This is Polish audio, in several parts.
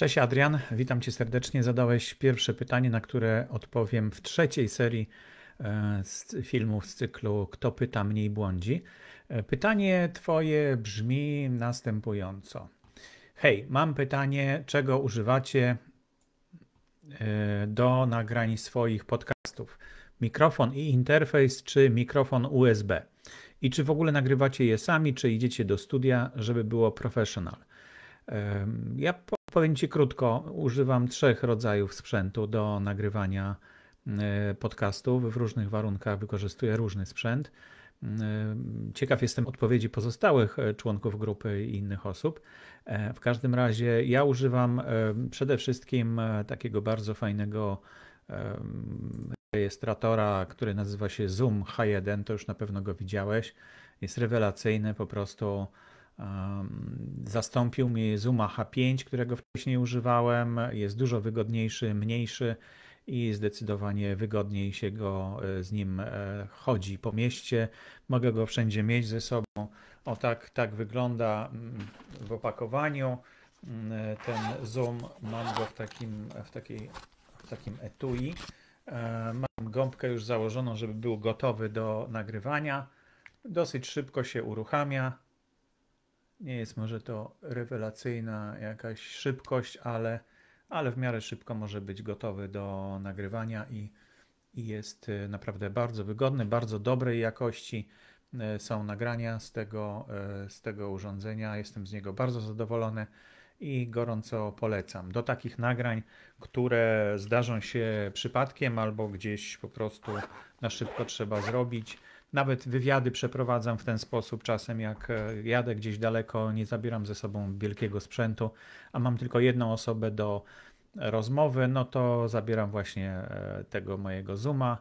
Cześć Adrian, witam Cię serdecznie. Zadałeś pierwsze pytanie, na które odpowiem w trzeciej serii e, z filmów z cyklu Kto pyta, mniej błądzi. E, pytanie Twoje brzmi następująco. Hej, mam pytanie, czego używacie e, do nagrań swoich podcastów? Mikrofon i interfejs, czy mikrofon USB? I czy w ogóle nagrywacie je sami, czy idziecie do studia, żeby było professional? Ja Powiem Ci krótko, używam trzech rodzajów sprzętu do nagrywania e, podcastów. W różnych warunkach wykorzystuję różny sprzęt. E, ciekaw jestem odpowiedzi pozostałych e, członków grupy i innych osób. W każdym razie ja używam przede wszystkim takiego bardzo fajnego rejestratora, który nazywa się Zoom H1. To już na pewno go widziałeś. Jest rewelacyjny, po prostu Zastąpił mnie Zuma H5, którego wcześniej używałem. Jest dużo wygodniejszy, mniejszy i zdecydowanie wygodniej się go e, z nim e, chodzi po mieście. Mogę go wszędzie mieć ze sobą. O tak, tak wygląda mm, w opakowaniu. Mm, e, ten Zoom mam go w takim, w takiej, w takim etui. Mam gąbkę już założoną, żeby był gotowy do nagrywania. Dosyć szybko się uruchamia nie jest może to rewelacyjna jakaś szybkość, ale, ale w miarę szybko może być gotowy do nagrywania i, i jest e, naprawdę bardzo wygodny, bardzo dobrej jakości e, są nagrania z tego, e, z tego urządzenia. Jestem z niego bardzo zadowolony i gorąco polecam. Do takich nagrań, które zdarzą się przypadkiem albo gdzieś po prostu na szybko trzeba zrobić, nawet wywiady przeprowadzam w ten sposób czasem, jak e, jadę gdzieś daleko, nie zabieram ze sobą wielkiego sprzętu, a mam tylko jedną osobę do rozmowy, no to zabieram właśnie e, tego mojego Zooma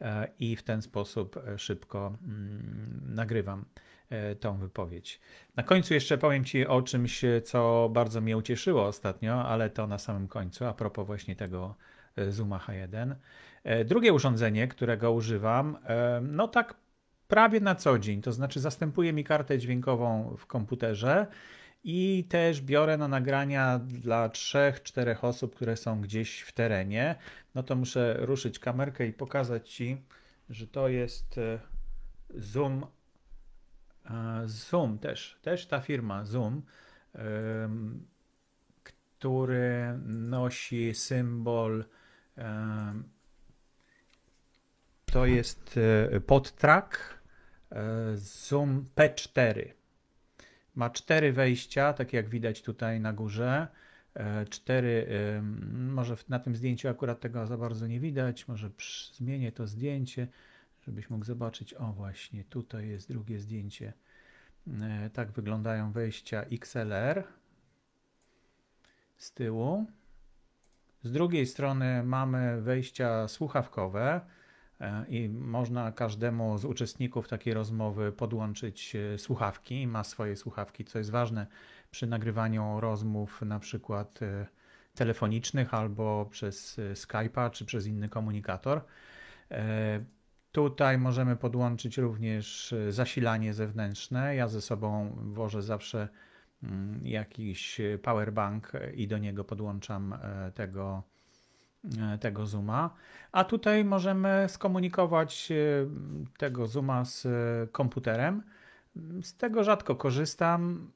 e, i w ten sposób szybko mm, nagrywam tą wypowiedź. Na końcu jeszcze powiem Ci o czymś, co bardzo mnie ucieszyło ostatnio, ale to na samym końcu, a propos właśnie tego Zooma H1. Drugie urządzenie, którego używam, no tak prawie na co dzień, to znaczy zastępuję mi kartę dźwiękową w komputerze i też biorę na nagrania dla trzech, czterech osób, które są gdzieś w terenie. No to muszę ruszyć kamerkę i pokazać Ci, że to jest e, Zoom. E, Zoom też, też ta firma Zoom, który nosi symbol. To jest e, podtrack E, Zoom P4. Ma cztery wejścia, tak jak widać tutaj na górze. E, cztery, może na tym zdjęciu akurat tego za bardzo nie widać, może zmienię to zdjęcie, żebyś mógł zobaczyć. O właśnie, tutaj jest drugie zdjęcie. E, tak wyglądają wejścia XLR z tyłu. Z drugiej strony mamy wejścia słuchawkowe. E, i można każdemu z uczestników takiej rozmowy podłączyć e, słuchawki, ma swoje słuchawki, co jest ważne przy nagrywaniu rozmów na przykład e, telefonicznych albo przez Skype'a czy przez inny komunikator. Tutaj możemy podłączyć również zasilanie zewnętrzne. Ja ze sobą wożę zawsze mm, jakiś powerbank i do niego podłączam tego E, tego Zooma, a tutaj możemy skomunikować e, tego Zooma z e, komputerem. Z tego rzadko korzystam,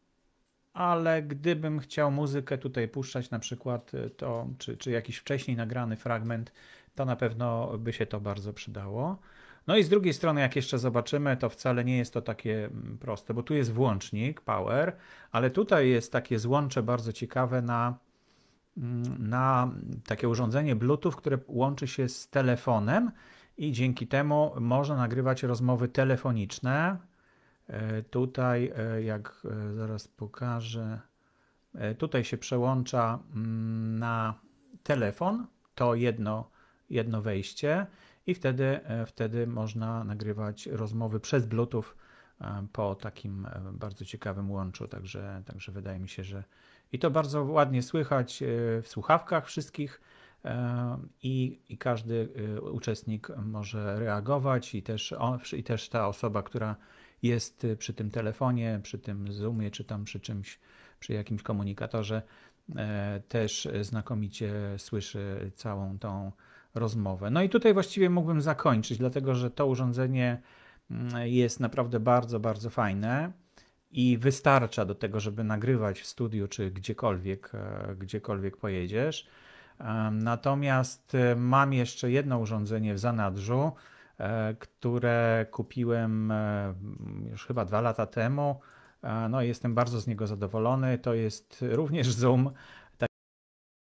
ale gdybym chciał muzykę tutaj puszczać, na przykład to, czy, czy jakiś wcześniej nagrany fragment, to na pewno by się to bardzo przydało. No i z drugiej strony, jak jeszcze zobaczymy, to wcale nie jest to takie mm, proste, bo tu jest włącznik, power, ale tutaj jest takie złącze bardzo ciekawe na na takie urządzenie Bluetooth, które łączy się z telefonem i dzięki temu można nagrywać rozmowy telefoniczne. E, tutaj, e, jak e, zaraz pokażę, tutaj się przełącza mm, na telefon, to jedno, jedno wejście i wtedy, wtedy można nagrywać rozmowy przez Bluetooth po takim bardzo ciekawym łączu. Także, także wydaje mi się, że i to bardzo ładnie słychać e, w słuchawkach wszystkich. E, I, I, każdy e, uczestnik może reagować, i też, i też ta osoba, która jest przy tym telefonie, przy tym Zoomie, czy tam przy czymś, przy jakimś komunikatorze, też znakomicie słyszy całą tą rozmowę. No i tutaj właściwie mógłbym zakończyć, dlatego że to urządzenie mm, jest naprawdę bardzo, bardzo fajne i wystarcza do tego, żeby nagrywać w studiu czy gdziekolwiek, e, gdziekolwiek pojedziesz. Natomiast e, mam jeszcze jedno urządzenie w zanadrzu, e, które kupiłem już chyba dwa lata temu. No, jestem bardzo z niego zadowolony. To jest również Zoom,